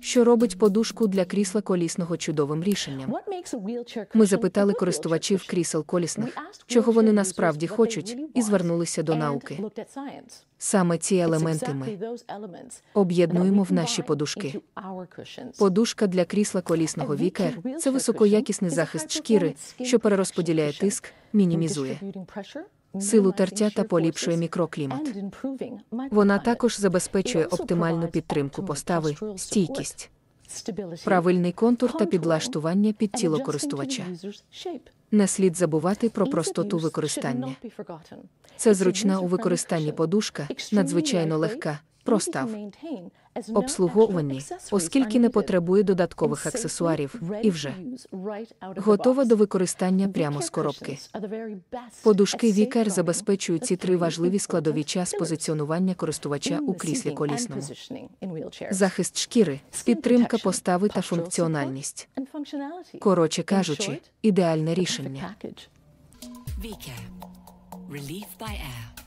Що робить подушку для крісла колісного чудовим рішенням? Ми запитали користувачів крісел колісних, чого вони насправді хочуть, і звернулися до науки. Саме ці елементи ми об'єднуємо в наші подушки. Подушка для крісла колісного вікер це високоякісний захист шкіри, що перерозподіляє тиск, мінімізує силу тертя та поліпшує мікроклімат. Вона також забезпечує оптимальну підтримку постави, стійкість, правильний контур та підлаштування під тіло користувача. Не слід забувати про простоту використання. Це зручна у використанні подушка, надзвичайно легка, простав, обслуговані, оскільки не потребує додаткових аксесуарів і вже готова до використання прямо з коробки. Подушки Вікер забезпечують ці три важливі складові час позиціонування користувача у кріслі колісному. Захист шкіри, підтримка постави та функціональність. Коротше кажучи, ідеальне рішення. Relief by air.